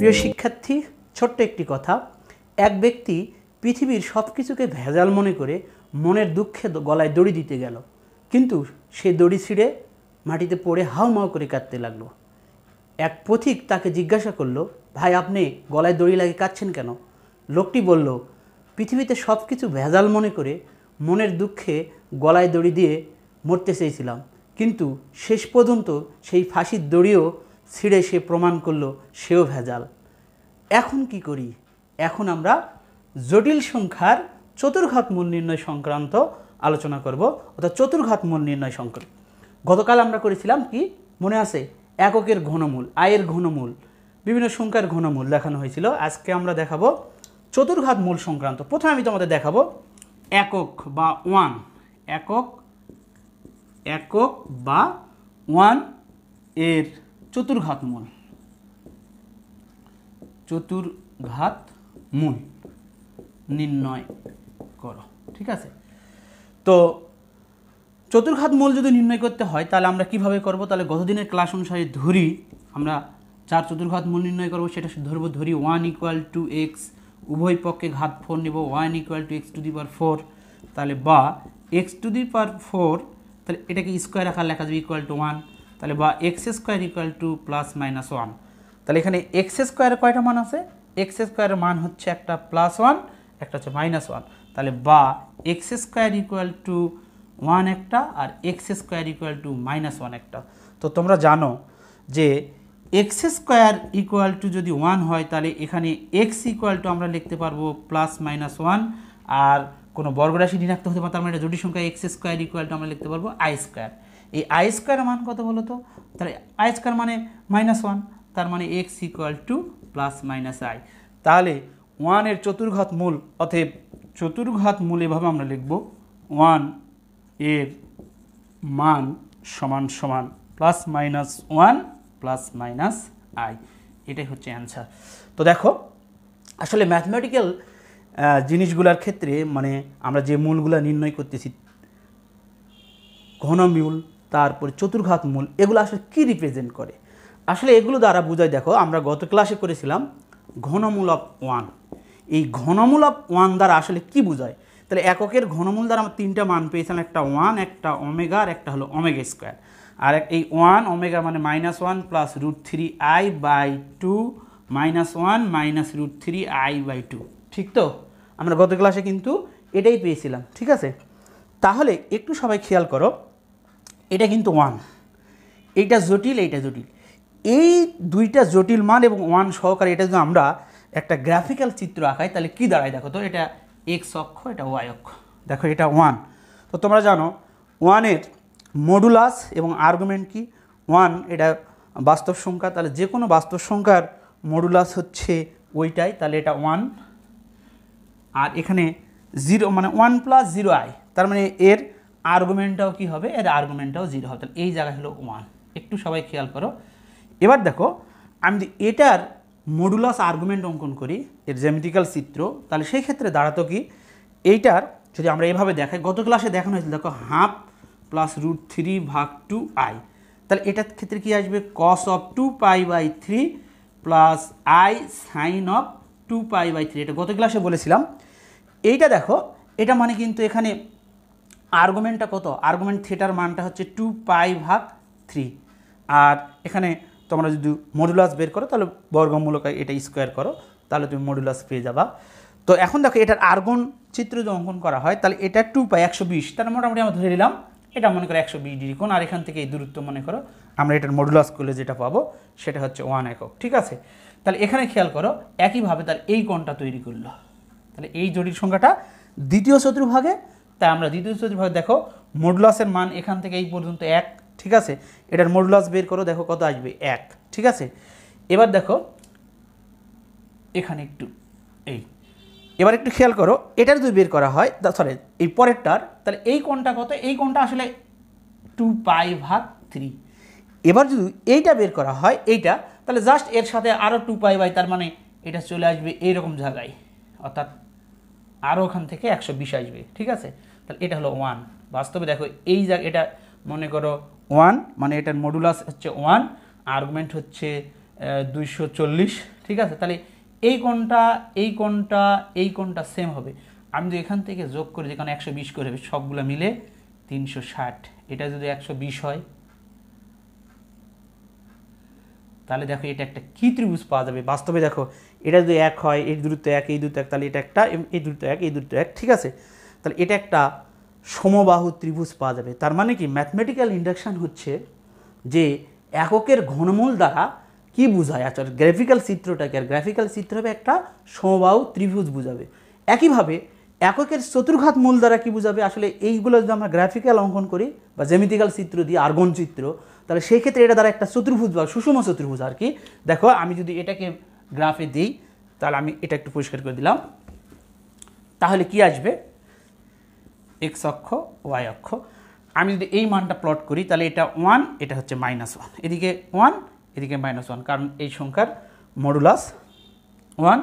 প্রিয় শিক্ষার্থী ছোট্ট একটি কথা এক ব্যক্তি পৃথিবীর সব কিছুকে ভেজাল মনে করে মনের দুঃখে গলায় দড়ি দিতে গেল কিন্তু সে দড়ি ছিঁড়ে মাটিতে পড়ে হাওমাও করে কাঁদতে লাগলো এক পথিক তাকে জিজ্ঞাসা করলো ভাই আপনি গলায় দড়ি লাগিয়ে কাঁদছেন কেন লোকটি বলল পৃথিবীতে সব কিছু ভেজাল মনে করে মনের দুঃখে গলায় দড়ি দিয়ে মরতে চেয়েছিলাম কিন্তু শেষ পর্যন্ত সেই ফাঁসির দড়িও ছিঁড়ে সে প্রমাণ করলো সেও ভেজাল এখন কি করি এখন আমরা জটিল সংখ্যার চতুর্ঘাত মূল নির্ণয় সংক্রান্ত আলোচনা করব অর্থাৎ চতুর্ঘাত মূল নির্ণয় সংক্রান্ত গতকাল আমরা করেছিলাম কি মনে আছে এককের ঘনমূল আয়ের ঘনমূল বিভিন্ন সংখ্যার ঘনমূল দেখানো হয়েছিল আজকে আমরা দেখাবো চতুর্ঘাত মূল সংক্রান্ত প্রথমে আমি তোমাদের দেখাবো একক বা ওয়ান একক একক বা ওয়ান এর চতুর্ঘাত মূল চতুর্ঘাত মূল নির্ণয় করো ঠিক আছে তো চতুর্ঘাত মূল যদি নির্ণয় করতে হয় তাহলে আমরা কিভাবে করব তাহলে গতদিনের ক্লাস অনুসারে ধরি আমরা চার চতুর্ঘাত মূল নির্ণয় করব সেটা ধরবো ধরি ওয়ান ইকুয়াল টু এক্স উভয় পক্ষে ঘাত ফোর নেব one equal to x to the power four তাহলে বা x to the power four তাহলে এটাকে স্কোয়ার আকার লেখা যাবে ইকুয়াল টু ওয়ান তাহলে বা x square equal to plus minus one তাহলে এখানে এক্স স্কোয়ারের কয়টা মান আছে এক্স স্কোয়ারের মান হচ্ছে একটা প্লাস ওয়ান একটা হচ্ছে মাইনাস ওয়ান তাহলে বা x square equal to one একটা আর x square equal to minus one একটা তো তোমরা জানো যে এক্স স্কোয়ার ইকুয়াল টু যদি ওয়ান হয় তাহলে এখানে এক্স ইকুয়াল টু আমরা লিখতে পারবো প্লাস মাইনাস ওয়ান আর কোনো বর্গরাশি ঋণাক্ত হতে পারে তার মানে একটা জটিল সংখ্যা এক্স স্কোয়ার ইকুয়াল টু আমরা লিখতে পারবো আই স্কোয়ার এই আই স্কোয়ার মান কত বলো তো তাহলে আই স্কোয়ার মানে মাইনাস ওয়ান তার মানে x equal to plus minus i তাহলে ওয়ানের চতুর্ঘাত মূল অতএব চতুর্ঘাত মূল এভাবে আমরা লিখব ওয়ান এর মান সমান সমান plus minus one plus minus i এটাই হচ্ছে অ্যান্সার তো দেখো আসলে ম্যাথমেটিক্যাল জিনিসগুলোর ক্ষেত্রে মানে আমরা যে মূলগুলো নির্ণয় করতেছি মূল তারপরে চতুর্ঘাত মূল এগুলো আসলে কি রিপ্রেজেন্ট করে আসলে এগুলো দ্বারা বোঝায় দেখো আমরা গত ক্লাসে করেছিলাম ঘনমূল অফ ওয়ান এই ঘনমূল অফ ওয়ান দ্বারা আসলে কি বোঝায় তাহলে এককের ঘনমূল দ্বারা আমরা তিনটা মান পেয়েছিলাম একটা ওয়ান একটা অমেগা আর একটা হলো অমেগা স্কোয়ার আর এই ওয়ান অমেগা মানে minus one plus root three i by two minus one minus root three i by two ঠিক তো আমরা গত ক্লাসে কিন্তু এটাই পেয়েছিলাম ঠিক আছে তাহলে একটু সবাই খেয়াল করো এটা কিন্তু ওয়ান এইটা জটিল এইটা জটিল এই দুইটা জটিল মান এবং ওয়ান সহকারে এটা যদি আমরা একটা গ্রাফিক্যাল চিত্র আঁকাই তাহলে কি দাঁড়ায় দেখো তো এটা এক্স অক্ষ এটা ওয়াই অক্ষ দেখো এটা ওয়ান তো তোমরা জানো ওয়ানের মডুলাস এবং আর্গুমেন্ট কি ওয়ান এটা বাস্তব সংখ্যা তাহলে যে কোনো বাস্তব সংখ্যার মডুলাস হচ্ছে ওইটাই তাহলে এটা ওয়ান আর এখানে জিরো মানে ওয়ান প্লাস জিরো আই তার মানে এর আর্গুমেন্টটাও কি হবে এর আর্গুমেন্টটাও জিরো হবে তাহলে এই জায়গা হলো ওয়ান একটু সবাই খেয়াল করো এবার দেখো আমি যদি এটার মডুলাস আর্গুমেন্ট অঙ্কন করি এর জ্যামিটিক্যাল চিত্র তাহলে সেই ক্ষেত্রে দাঁড়াতো কি এইটার যদি আমরা এভাবে দেখাই গত ক্লাসে দেখানো হয়েছিল দেখো হাফ প্লাস রুট থ্রি ভাগ টু আই তাহলে এটার ক্ষেত্রে কি আসবে cos of two pi by three plus i sine of two pi by three এটা গত ক্লাসে বলেছিলাম এইটা দেখো এটা মানে কিন্তু এখানে আর্গুমেন্টটা কত আর্গুমেন্ট থিয়েটার মানটা হচ্ছে টু পাই ভাগ থ্রি আর এখানে তোমরা যদি মডুলাস বের করো তাহলে বর্গমূলক এটা স্কোয়ার করো তাহলে তুমি মডুলাস পেয়ে যাবা তো এখন দেখো এটার আর্গন চিত্র যদি অঙ্কন করা হয় তাহলে এটা টু পাই একশো বিশ তাহলে মানে মোটামুটি আমরা ধরে নিলাম এটা মনে করো একশো বিশ ডিগ্রি কোণ আর এখান থেকে এই দূরত্ব মনে করো আমরা এটার মডুলাস করলে যেটা পাবো সেটা হচ্ছে ওয়ান একক ঠিক আছে তাহলে এখানে খেয়াল করো একইভাবে তার এই কোণটা তৈরি করলো তাহলে এই জটিল সংখ্যাটা দ্বিতীয় চতুর্ভাগে তাই আমরা দ্বিতীয় সূত্রভাবে দেখো মোডলাসের মান এখান থেকে এই পর্যন্ত এক ঠিক আছে এটার মোডলস বের করো দেখো কত আসবে এক ঠিক আছে এবার দেখো এখানে একটু এই এবার একটু খেয়াল করো এটার যদি বের করা হয় সরি এই পরেরটার তাহলে এই কোনটা কত এই কোনটা আসলে টু পাই ভাগ থ্রি এবার যদি এইটা বের করা হয় এইটা তাহলে জাস্ট এর সাথে আরও টু পাই বাই তার মানে এটা চলে আসবে এইরকম জায়গায় অর্থাৎ আরও ওখান থেকে একশো বিশ আসবে ঠিক আছে তাহলে এটা হলো ওয়ান বাস্তবে দেখো এই যা এটা মনে করো ওয়ান মানে এটার মডুলাস হচ্ছে ওয়ান আর্গুমেন্ট হচ্ছে দুইশো ঠিক আছে তাহলে এই কোনটা এই কোনটা এই কোনটা সেম হবে আমি যদি এখান থেকে যোগ করি যেখানে একশো বিশ করে সবগুলো মিলে তিনশো ষাট এটা যদি একশো বিশ হয় তাহলে দেখো এটা একটা কি ত্রিভুজ পাওয়া যাবে বাস্তবে দেখো এটা যদি এক হয় এই দূরত্ব এক এই দূরত্ব এক তাহলে এটা একটা এই দূরত্ব এক এই দূরত্ব এক ঠিক আছে তাহলে এটা একটা সমবাহু ত্রিভুজ পাওয়া যাবে তার মানে কি ম্যাথমেটিক্যাল ইন্ডাকশান হচ্ছে যে এককের ঘনমূল দ্বারা কি বোঝায় আচ্ছা গ্রাফিক্যাল চিত্রটাকে আর গ্রাফিক্যাল চিত্র হবে একটা সমবাহু ত্রিভুজ বোঝাবে একইভাবে এককের চতুর্ঘাত মূল দ্বারা কি বোঝাবে আসলে এইগুলো যদি আমরা গ্রাফিক্যাল অঙ্কন করি বা জ্যামিতিক্যাল চিত্র দিয়ে আর্গন চিত্র তাহলে সেই ক্ষেত্রে এটা দ্বারা একটা চতুর্ভুজ বা সুষম চতুর্ভুজ আর কি দেখো আমি যদি এটাকে গ্রাফে দিই তাহলে আমি এটা একটু পরিষ্কার করে দিলাম তাহলে কি আসবে এক্স অক্ষ ওয়াই অক্ষ আমি যদি এই মানটা প্লট করি তাহলে এটা ওয়ান এটা হচ্ছে মাইনাস ওয়ান এদিকে ওয়ান এদিকে মাইনাস ওয়ান কারণ এই সংখ্যার মডুলাস ওয়ান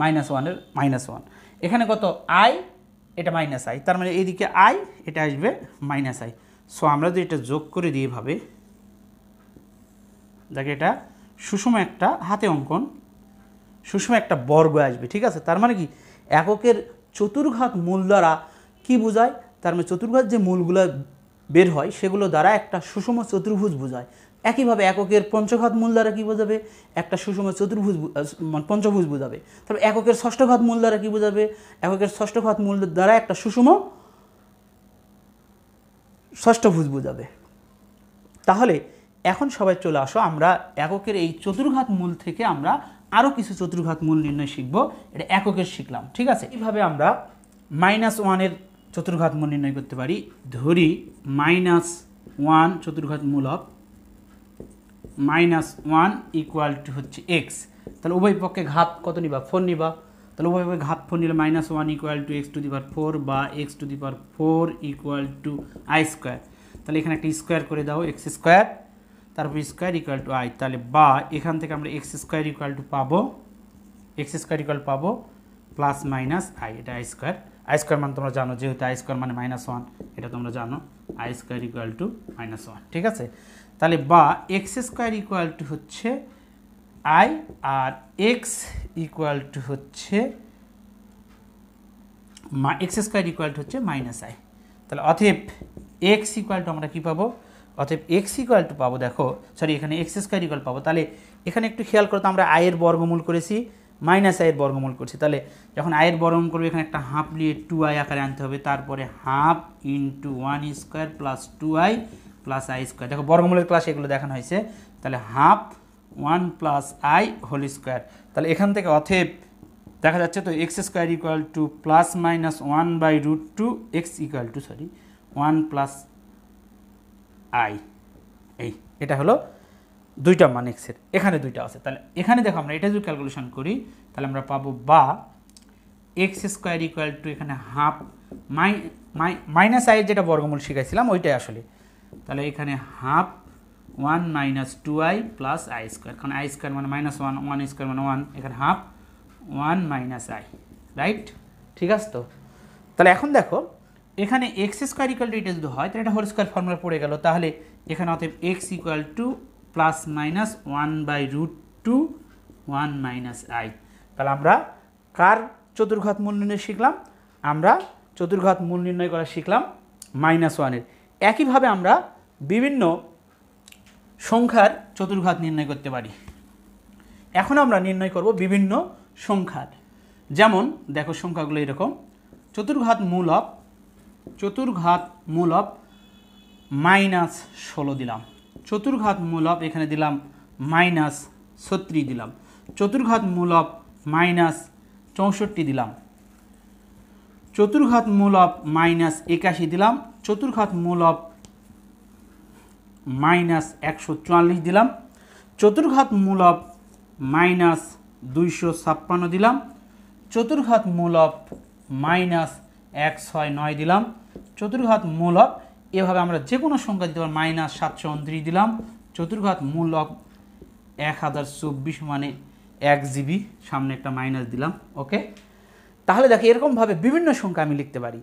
মাইনাস ওয়ানের মাইনাস ওয়ান এখানে কত আই এটা মাইনাস আই তার মানে এইদিকে আই এটা আসবে মাইনাস আই সো আমরা যদি এটা যোগ করে দিয়ে ভাবে দেখে এটা সুষম একটা হাতে অঙ্কন সুষম একটা বর্গ আসবে ঠিক আছে তার মানে কি এককের চতুর্ঘাত মূল দ্বারা কি বোঝায় তার মানে চতুর্ঘাত যে মূলগুলো বের হয় সেগুলো দ্বারা একটা সুষম চতুর্ভুজ বোঝায় একইভাবে এককের পঞ্চঘাত মূল দ্বারা কী বোঝাবে একটা সুষম চতুর্ভুজ মানে পঞ্চভুজ বোঝাবে তারপর এককের ষষ্ঠঘাত মূল দ্বারা কী বোঝাবে এককের ষষ্ঠঘাত মূল দ্বারা একটা সুষম ষষ্ঠভুজ বোঝাবে তাহলে এখন সবাই চলে আসো আমরা এককের এই চতুর্ঘাত মূল থেকে আমরা আরও কিছু চতুর্ঘাত মূল নির্ণয় শিখব এটা এককের শিখলাম ঠিক আছে এইভাবে আমরা মাইনাস ওয়ানের চতুর্ঘাত মূল নির্ণয় করতে পারি ধরি মাইনাস ওয়ান চতুর্ঘাত মূলক মাইনাস ওয়ান ইকুয়াল টু হচ্ছে এক্স তাহলে উভয় পক্ষে ঘাত কত নিবা ফোর নিবা তাহলে উভয় পক্ষে ঘাত ফোর নিলে minus one equal to x to the power four বা x to the power four equal to i square তাহলে এখানে একটা স্কোয়ার করে দাও এক্স স্কোয়ার তারপর স্কোয়ার ইকুয়াল টু আই তাহলে বা এখান থেকে আমরা এক্স স্কোয়ার ইকুয়াল টু পাবো এক্স স্কোয়ার ইকুয়াল পাবো প্লাস মাইনাস আই এটা আই স্কোয়ার আই স্কোয়ার মান তোমরা জানো যেহেতু আই স্কোয়ার মানে মাইনাস ওয়ান এটা তোমরা জানো I square equal to minus one ঠিক আছে তাহলে বা এক্স স্কোয়ার ইকুয়াল টু হচ্ছে আই আর এক্স ইকুয়াল টু হচ্ছে এক্স স্কোয়ার ইকুয়াল টু হচ্ছে মাইনাস আই তাহলে অথেব এক্স ইকুয়াল টু আমরা কী পাবো অতএব এক্স ইকুয়াল টু পাবো দেখো সরি এখানে এক্স স্কোয়ার ইকুয়াল পাবো তাহলে এখানে একটু খেয়াল করো তো আমরা আয়ের বর্গমূল করেছি মাইনাস আয়ের বর্গমূল করছে তাহলে যখন আয়ের বর্গমূল করবে এখানে একটা হাফ নিয়ে টু আই আকারে আনতে হবে তারপরে half into one square plus two i plus i square দেখো বর্গমূলের ক্লাসে এগুলো দেখানো হয়েছে তাহলে half one plus i whole square তাহলে এখান থেকে অথেব দেখা যাচ্ছে তো x square equal to plus minus one by root two x equal to sorry one plus i এই এটা হলো দুইটা মান এক্সের এখানে দুইটা আছে তাহলে এখানে দেখো আমরা এটা যদি ক্যালকুলেশন করি তাহলে আমরা পাবো বা এক্স স্কোয়ার ইকুয়াল টু এখানে হাফ মাই মাই মাইনাস আইয়ের যেটা বর্গমূল শিখাইছিলাম ওইটাই আসলে তাহলে এখানে half one minus two i plus i square কারণ আই স্কোয়ার মানে মাইনাস ওয়ান ওয়ান স্কোয়ার মানে ওয়ান এখানে half one minus i right ঠিক আছে তো তাহলে এখন দেখো এখানে এক্স স্কোয়ার ইকুয়াল টু এটা যদি হয় তাহলে এটা হোল স্কোয়ার ফর্মুলা পড়ে গেল তাহলে এখানে অতএব x equal to plus minus one by root two one minus i তাহলে আমরা কার চতুর্ঘাত মূল নির্ণয় শিখলাম আমরা চতুর্ঘাত মূল নির্ণয় করা শিখলাম মাইনাস ওয়ানের একইভাবে আমরা বিভিন্ন সংখ্যার চতুর্ঘাত নির্ণয় করতে পারি এখন আমরা নির্ণয় করব বিভিন্ন সংখ্যার যেমন দেখো সংখ্যাগুলো এরকম চতুর্ঘাত মূল অফ চতুর্ঘাত মূল অফ মাইনাস ষোলো দিলাম চতুর্ঘাত মূলক এখানে দিলাম মাইনাস ছত্রিশ দিলাম চতুর্ঘাত মূলক মাইনাস চৌষট্টি দিলাম চতুর্ঘাত মূলক মাইনাস একাশি দিলাম চতুর্ঘাত মূলক মাইনাস একশো চুয়াল্লিশ দিলাম চতুর্ঘাত মূলক মাইনাস দুইশো ছাপ্পান্ন দিলাম চতুর্ঘাত মূলক মাইনাস এক ছয় নয় দিলাম চতুর্ঘাত মূলক এভাবে আমরা যে কোনো সংখ্যা দিতে পারি মাইনাস সাতশো উনত্রিশ দিলাম চতুর্ঘাত মূলক এক হাজার চব্বিশ মানে এক জিবি সামনে একটা মাইনাস দিলাম ওকে তাহলে দেখো এরকমভাবে বিভিন্ন সংখ্যা আমি লিখতে পারি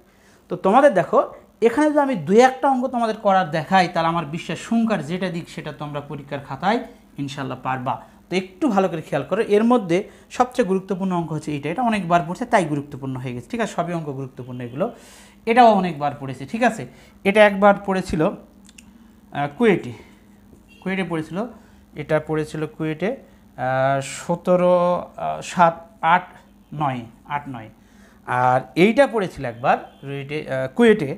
তো তোমাদের দেখো এখানে যদি আমি দু একটা অঙ্ক তোমাদের করার দেখাই তাহলে আমার বিশ্বাস সংখ্যার যেটা দিক সেটা তোমরা পরীক্ষার খাতায় ইনশাল্লাহ পারবা তো একটু ভালো করে খেয়াল করো এর মধ্যে সবচেয়ে গুরুত্বপূর্ণ অঙ্ক হচ্ছে এটা এটা অনেকবার পড়ছে তাই গুরুত্বপূর্ণ হয়ে গেছে ঠিক আছে সবই অঙ্ক গুরুত্বপূর্ণ এগুলো এটাও অনেকবার পড়েছে ঠিক আছে এটা একবার পড়েছিল কুয়েটে কুয়েটে পড়েছিল এটা পড়েছিল কুয়েটে সতেরো সাত আট নয় আট নয় আর এইটা পড়েছিল একবার রুয়েটে কুয়েটে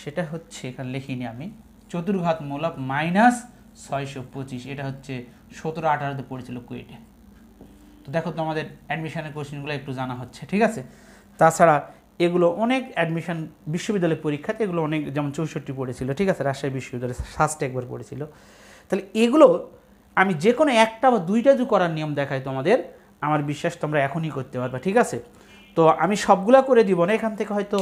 সেটা হচ্ছে এখানে লিখিনি আমি চতুর্ঘাত মূলক মাইনাস ছয়শো পঁচিশ এটা হচ্ছে সতেরো আঠারোতে পড়েছিল কুয়েটে তো দেখো তোমাদের অ্যাডমিশনের কোশ্চেনগুলো একটু জানা হচ্ছে ঠিক আছে তাছাড়া এগুলো অনেক অ্যাডমিশন বিশ্ববিদ্যালয় পরীক্ষাতে এগুলো অনেক যেমন চৌষট্টি পড়েছিল ঠিক আছে রাজশাহী বিশ্ববিদ্যালয়ে সাস্টে একবার পড়েছিল তাহলে এগুলো আমি যে কোনো একটা বা দুইটা জু করার নিয়ম দেখাই তোমাদের আমার বিশ্বাস তোমরা এখনই করতে পারবা ঠিক আছে তো আমি সবগুলা করে দিব না এখান থেকে হয়তো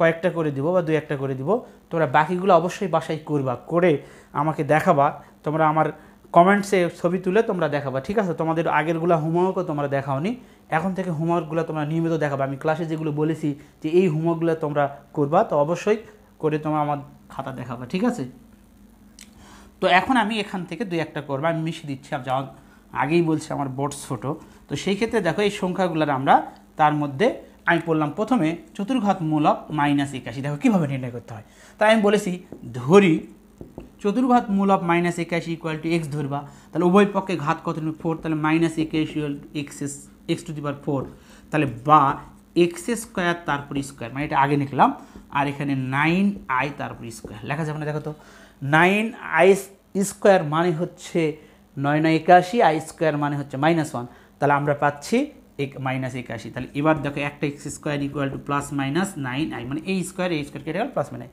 কয়েকটা করে দিব বা দু একটা করে দিব তোমরা বাকিগুলো অবশ্যই বাসায় করবা করে আমাকে দেখাবা তোমরা আমার কমেন্টসে ছবি তুলে তোমরা দেখাবা ঠিক আছে তোমাদের আগেরগুলো হোমওয়ার্কও তোমরা দেখাওনি এখন থেকে হোমওয়ার্কগুলো তোমরা নিয়মিত দেখাবে আমি ক্লাসে যেগুলো বলেছি যে এই হোমওয়ার্কগুলো তোমরা করবা তো অবশ্যই করে তোমরা আমার খাতা দেখাবা ঠিক আছে তো এখন আমি এখান থেকে দুই একটা করবো আমি মিশিয়ে দিচ্ছি আর যাওয়া আগেই বলছি আমার বোর্ড ছোটো তো সেই ক্ষেত্রে দেখো এই সংখ্যাগুলোর আমরা তার মধ্যে আমি পড়লাম প্রথমে চতুর্ঘাতমূলক মাইনাস একাশি দেখো কীভাবে নির্ণয় করতে হয় তাই আমি বলেছি ধরি চতুর্ঘাত মূল অফ মাইনাস একাশি ইকুয়াল টু এক্স ধরবা তাহলে উভয় পক্ষে ঘাত কত নেবে ফোর তাহলে মাইনাস একাশি x x to the power four তাহলে বা এক্স স্কোয়ার তারপর স্কোয়ার মানে এটা আগে লিখলাম আর এখানে নাইন আই তারপর স্কোয়ার লেখা যাবে না দেখো তো নাইন আই স্কোয়ার মানে হচ্ছে নয় নয় একাশি আই স্কোয়ার মানে হচ্ছে মাইনাস ওয়ান তাহলে আমরা পাচ্ছি এক মাইনাস একাশি তাহলে এবার দেখো একটা x square equal to plus minus nine i মানে এই স্কোয়ার এই স্কোয়ার কেটে গেল প্লাস মাইনাস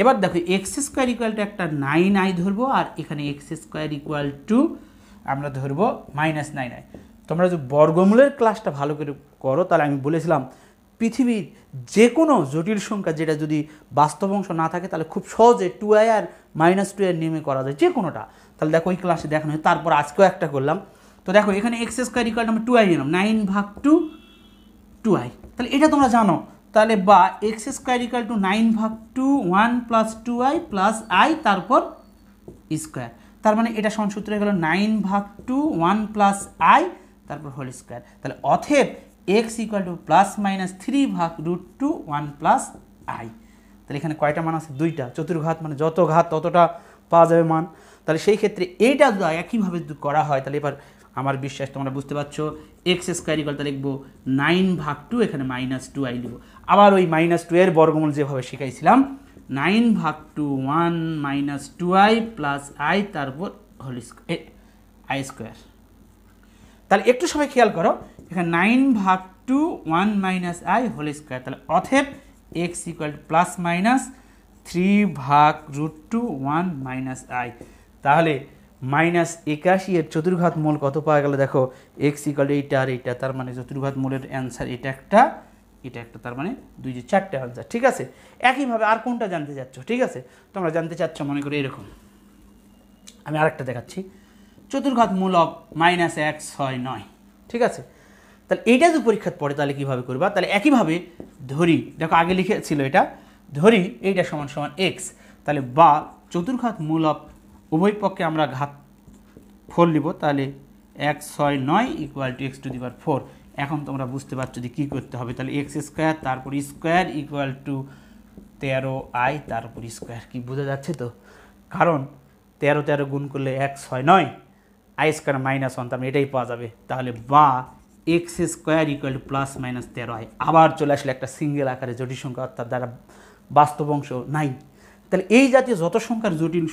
এবার দেখো এক্স স্কোয়ার ইকুয়াল টু একটা নাইন আই ধরবো আর এখানে এক্স স্কোয়ার ইকুয়াল টু আমরা ধরবো মাইনাস নাইন আই তোমরা যদি বর্গমূলের ক্লাসটা ভালো করে করো তাহলে আমি বলেছিলাম পৃথিবীর যে কোনো জটিল সংখ্যা যেটা যদি বাস্তব অংশ না থাকে তাহলে খুব সহজে টু আই আর মাইনাস টু আর নেমে করা যায় যে কোনোটা তাহলে দেখো ওই ক্লাসে দেখানো হয় তারপর আজকেও একটা করলাম তো দেখো এখানে এক্স স্কোয়ার ইকুয়াল আমরা টু আই নিলাম নাইন ভাগ টু টু আই তাহলে এটা তোমরা জানো তাহলে বা x square equal to nine ভাগ two one plus two i plus i তারপর স্কোয়ার তার মানে এটা সংসূত্র হয়ে গেল নাইন ভাগ টু ওয়ান প্লাস আই তারপর হোল স্কোয়ার তাহলে অথেব x equal to plus minus three ভাগ root two one plus i তাহলে এখানে কয়টা মান আছে দুইটা চতুর্ঘাত মানে যত ঘাত ততটা পাওয়া যাবে মান তাহলে সেই ক্ষেত্রে এইটা একইভাবে করা হয় তাহলে এবার আমার বিশ্বাস তোমরা বুঝতে পারছো এক্স স্কোয়ার ইকলটা লিখবো নাইন ভাগ টু এখানে মাইনাস টু আই লিখবো আবার ওই মাইনাস টু এর বর্গমূল যেভাবে শিখাইছিলাম নাইন ভাগ two one minus two i plus i তারপর হোল আই স্কোয়ার তাহলে একটু সবাই খেয়াল করো এখানে নাইন ভাগ two one minus i whole square তাহলে অথেব x equal plus minus three ভাগ root two one minus i তাহলে মাইনাস একাশি এর চতুর্ঘাত মূল কত পাওয়া গেল দেখো এক্স ইকাল এইটা আর এইটা তার মানে চতুর্ঘাত মূলের অ্যান্সার এটা একটা এটা একটা তার মানে দুই যে চারটে আনসার ঠিক আছে একইভাবে আর কোনটা জানতে চাচ্ছ ঠিক আছে তোমরা জানতে চাচ্ছ মনে করে এরকম আমি আরেকটা দেখাচ্ছি চতুর্ঘাত মূলক মাইনাস এক ছয় নয় ঠিক আছে তাহলে এইটা যদি পরীক্ষার পড়ে তাহলে কীভাবে করবা তাহলে একইভাবে ধরি দেখো আগে লিখেছিল এটা ধরি এইটা সমান সমান এক্স তাহলে বা চতুর্ঘাত মূলক উভয় পক্ষে আমরা ঘাত ফোর নিব তাহলে এক ছয় নয় ইকুয়াল টু এক্স টু দিবার ফোর এখন তোমরা বুঝতে পারছো যে কী করতে হবে তাহলে এক্স স্কোয়ার তারপর স্কোয়ার ইকুয়াল টু তেরো আই তারপর স্কোয়ার কি বোঝা যাচ্ছে তো কারণ তেরো তেরো গুণ করলে এক ছয় নয় আই স্কোয়ার মাইনাস ওয়ান তার মানে এটাই পাওয়া যাবে তাহলে বা x square equal to plus minus তেরো আই আবার চলে আসলে একটা সিঙ্গেল আকারে জটিল সংখ্যা অর্থাৎ দ্বারা বাস্তব অংশ নাই তাহলে এই জাতীয় যত সংখ্যার জটিল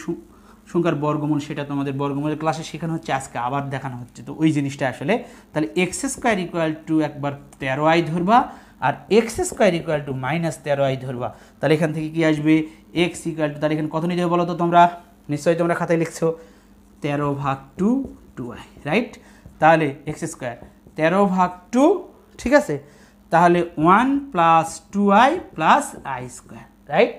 সংখ্যার বর্গমূল সেটা তোমাদের বর্গমূলের ক্লাসে শেখানো হচ্ছে আজকে আবার দেখানো হচ্ছে তো ওই জিনিসটা আসলে তাহলে এক্স স্কোয়ার ইকুয়াল টু একবার তেরো আই ধরবা আর x square equal to minus তেরো আই ধরবা তাহলে এখান থেকে কি আসবে এক্স ইকুয়াল টু তাহলে এখানে কত নিতে হবে বলো তো তোমরা নিশ্চয়ই তোমরা খাতায় লিখছো তেরো ভাগ টু টু আই রাইট তাহলে এক্স স্কোয়ার তেরো ভাগ টু ঠিক আছে তাহলে one plus two i plus i square right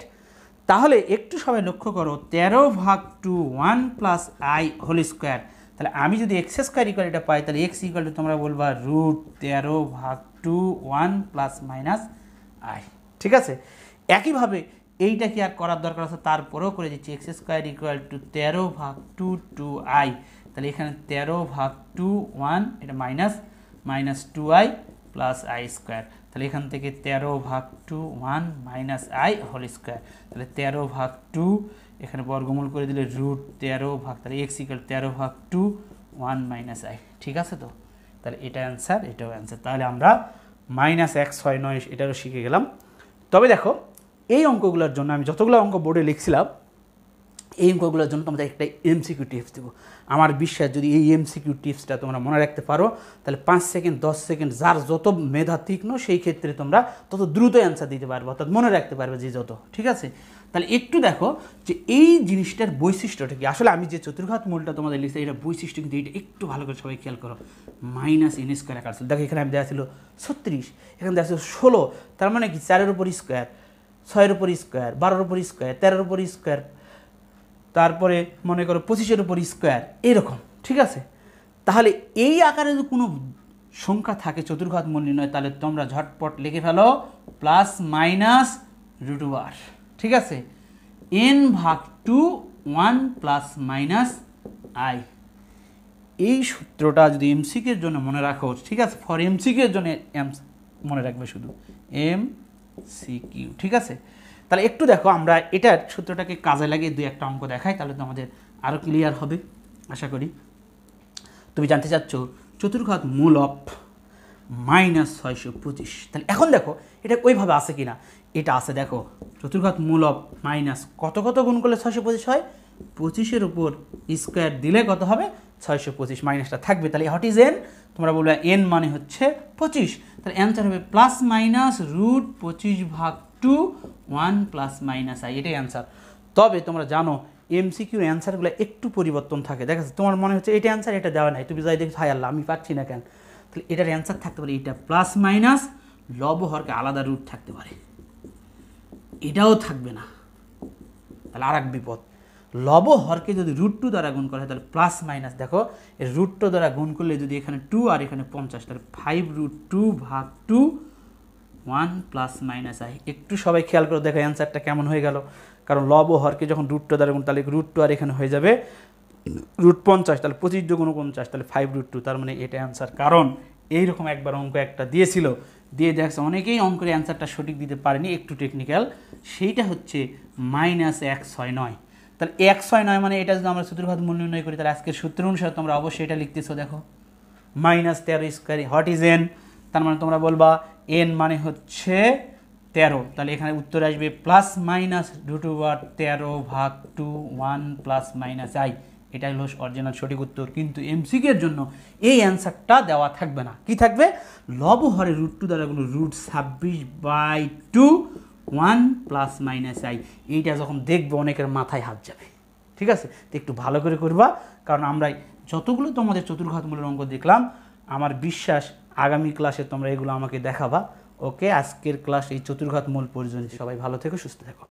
তাহলে একটু সবাই লক্ষ্য করো তেরো ভাগ two one plus i whole square তাহলে আমি যদি এক্স স্কোয়ার ইকুয়াল এটা পাই তাহলে এক্স ইকুয়াল তোমরা বলবা রুট তেরো ভাগ two one plus minus i ঠিক আছে একইভাবে এইটা কি আর করার দরকার আছে তারপরেও করে দিচ্ছি এক্স স্কোয়ার ইকুয়াল টু তেরো ভাগ টু টু আই তাহলে এখানে তেরো ভাগ টু ওয়ান এটা minus minus two i plus i square তাহলে এখান থেকে তেরো ভাগ two one minus i whole square তাহলে তেরো ভাগ টু এখানে বর্গমূল করে দিলে রুট তেরো ভাগ তাহলে এক্স ইকাল তেরো ভাগ টু ওয়ান মাইনাস আই ঠিক আছে তো তাহলে এটা অ্যান্সার এটাও অ্যান্সার তাহলে আমরা মাইনাস এক ছয় নয় এটারও শিখে গেলাম তবে দেখো এই অঙ্কগুলোর জন্য আমি যতগুলো অঙ্ক বোর্ডে লিখছিলাম এই অঙ্কগুলোর জন্য তোমাদের একটা এমসিকিউ টিপস দেবো আমার বিশ্বাস যদি এই এমসিকিউ টিপসটা তোমরা মনে রাখতে পারো তাহলে পাঁচ সেকেন্ড দশ সেকেন্ড যার যত মেধা তীক্ষ্ণ সেই ক্ষেত্রে তোমরা তত দ্রুত অ্যান্সার দিতে পারবে অর্থাৎ মনে রাখতে পারবে যে যত ঠিক আছে তাহলে একটু দেখো যে এই জিনিসটার বৈশিষ্ট্যটা কি আসলে আমি যে চতুর্ঘাত মূলটা তোমাদের লিখছি এটা বৈশিষ্ট্য কিন্তু এটা একটু ভালো করে সবাই খেয়াল করো মাইনাস এন স্কোয়ার আকার দেখো এখানে আমি দেওয়া ছিল ছত্রিশ এখানে দেওয়া ছিল ষোলো তার মানে কি চারের উপর স্কোয়ার ছয়ের উপর স্কোয়ার বারোর উপর স্কোয়ার তেরোর উপর স্কোয়ার তারপরে মনে করো পঁচিশের উপর স্কোয়ার এরকম ঠিক আছে তাহলে এই আকারে যদি কোনো সংখ্যা থাকে চতুর্ঘাত মূল নির্ণয় তাহলে তোমরা ঝটপট লিখে ফেলো প্লাস মাইনাস রুট ওয়ার ঠিক আছে এন ভাগ two one plus minus i এই সূত্রটা যদি এমসিকের জন্য মনে রাখো ঠিক আছে ফর এমসিকের জন্য এম মনে রাখবে শুধু এম সি কিউ ঠিক আছে তাহলে একটু দেখো আমরা এটার সূত্রটাকে কাজে লাগিয়ে দুই একটা অঙ্ক দেখাই তাহলে তো আমাদের আরও ক্লিয়ার হবে আশা করি তুমি জানতে চাচ্ছ চতুর্ঘাত মূল অফ মাইনাস ছয়শো পঁচিশ তাহলে এখন দেখো এটা ওইভাবে আছে কি না এটা আছে দেখো চতুর্ঘাত মূল অফ মাইনাস কত কত গুণ করলে ছয়শো পঁচিশ হয় পঁচিশের উপর স্কোয়ার দিলে কত হবে ছয়শো পঁচিশ মাইনাসটা থাকবে তাহলে হট ইজ এন তোমরা বলবে এন মানে হচ্ছে পঁচিশ তাহলে অ্যান্সার হবে প্লাস মাইনাস রুট পঁচিশ ভাগ two one plus minus i এটাই অ্যান্সার তবে তোমরা জানো এমসিকিউর অ্যান্সারগুলো একটু পরিবর্তন থাকে দেখা যাচ্ছে তোমার মনে হচ্ছে এটা অ্যান্সার এটা দেওয়া নাই তুমি যাই দেখছো হাই আল্লাহ আমি পাচ্ছি না কেন তাহলে এটার অ্যান্সার থাকতে পারে এটা প্লাস মাইনাস লব হরকে আলাদা রুট থাকতে পারে এটাও থাকবে না তাহলে আর এক বিপদ লব হরকে যদি রুট টু দ্বারা গুণ করা হয় তাহলে প্লাস মাইনাস দেখো রুট টু দ্বারা গুণ করলে যদি এখানে টু আর এখানে পঞ্চাশ তাহলে ফাইভ রুট টু ভাগ two one plus minus i একটু সবাই খেয়াল করে দেখো অ্যান্সারটা কেমন হয়ে গেল কারণ লব ও হরকে যখন রুট টু দ্বারা গুণ তাহলে রুট টু আর এখানে হয়ে যাবে রুট পঞ্চাশ তাহলে পঁচিশ যোগ উনপঞ্চাশ তাহলে ফাইভ রুট টু তার মানে এটা অ্যান্সার কারণ এইরকম একবার অঙ্ক একটা দিয়েছিল দিয়ে দেখছে অনেকেই অঙ্কের অ্যান্সারটা সঠিক দিতে পারেনি একটু টেকনিক্যাল সেইটা হচ্ছে মাইনাস এক ছয় নয় তাহলে এক ছয় নয় মানে এটা যদি আমরা সূত্রঘাত মূল নির্ণয় করি তাহলে আজকের সূত্র অনুসারে তোমরা অবশ্যই এটা লিখতেছো দেখো মাইনাস তেরো স্কোয়ার হট ইজ এন তার মানে তোমরা বলবা এন মানে হচ্ছে তেরো তাহলে এখানে উত্তর আসবে প্লাস মাইনাস রুট ওভার তেরো ভাগ two one plus minus i এটাই হলো অরিজিনাল সঠিক উত্তর কিন্তু এমসিকের জন্য এই অ্যান্সারটা দেওয়া থাকবে না কি থাকবে লবহরে রুট টু দ্বারা কোনো রুট ছাব্বিশ by two one plus minus i এইটা যখন দেখবে অনেকের মাথায় হাত যাবে ঠিক আছে তো একটু ভালো করে করবা কারণ আমরা যতগুলো তোমাদের চতুর্ঘাত চতুর্ঘাতমূলক অঙ্ক দেখলাম আমার বিশ্বাস আগামী ক্লাসে তোমরা এগুলো আমাকে দেখাবা ওকে আজকের ক্লাস এই চতুর্ঘাত মূল পর্যন্ত সবাই ভালো থেকো সুস্থ থাকো